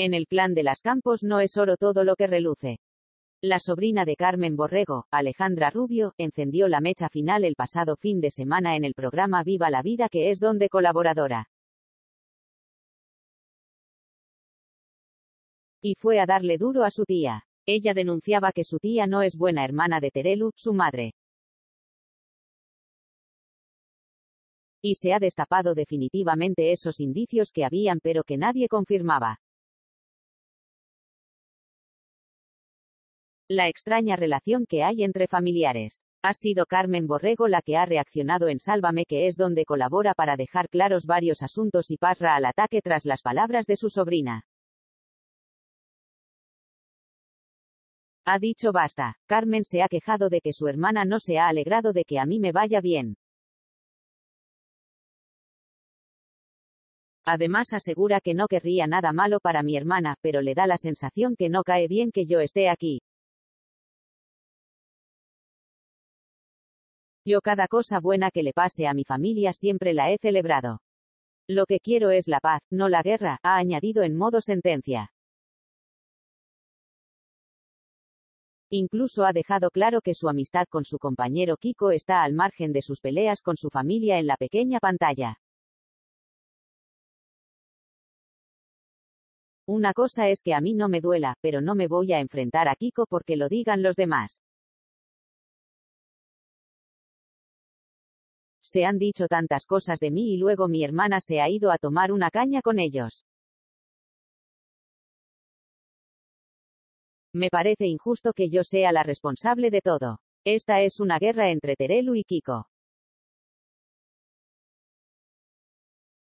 En el plan de las Campos no es oro todo lo que reluce. La sobrina de Carmen Borrego, Alejandra Rubio, encendió la mecha final el pasado fin de semana en el programa Viva la Vida que es donde colaboradora. Y fue a darle duro a su tía. Ella denunciaba que su tía no es buena hermana de Terelu, su madre. Y se ha destapado definitivamente esos indicios que habían pero que nadie confirmaba. La extraña relación que hay entre familiares. Ha sido Carmen Borrego la que ha reaccionado en Sálvame, que es donde colabora para dejar claros varios asuntos y parra al ataque tras las palabras de su sobrina. Ha dicho basta. Carmen se ha quejado de que su hermana no se ha alegrado de que a mí me vaya bien. Además asegura que no querría nada malo para mi hermana, pero le da la sensación que no cae bien que yo esté aquí. Yo cada cosa buena que le pase a mi familia siempre la he celebrado. Lo que quiero es la paz, no la guerra, ha añadido en modo sentencia. Incluso ha dejado claro que su amistad con su compañero Kiko está al margen de sus peleas con su familia en la pequeña pantalla. Una cosa es que a mí no me duela, pero no me voy a enfrentar a Kiko porque lo digan los demás. se han dicho tantas cosas de mí y luego mi hermana se ha ido a tomar una caña con ellos. Me parece injusto que yo sea la responsable de todo. Esta es una guerra entre Terelu y Kiko.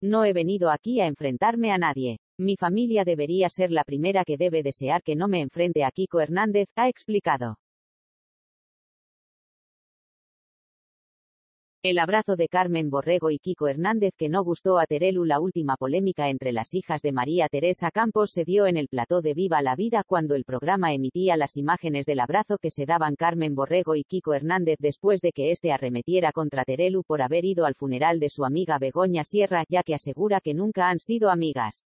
No he venido aquí a enfrentarme a nadie. Mi familia debería ser la primera que debe desear que no me enfrente a Kiko Hernández, ha explicado. El abrazo de Carmen Borrego y Kiko Hernández que no gustó a Terelu La última polémica entre las hijas de María Teresa Campos se dio en el plató de Viva la Vida cuando el programa emitía las imágenes del abrazo que se daban Carmen Borrego y Kiko Hernández después de que éste arremetiera contra Terelu por haber ido al funeral de su amiga Begoña Sierra ya que asegura que nunca han sido amigas.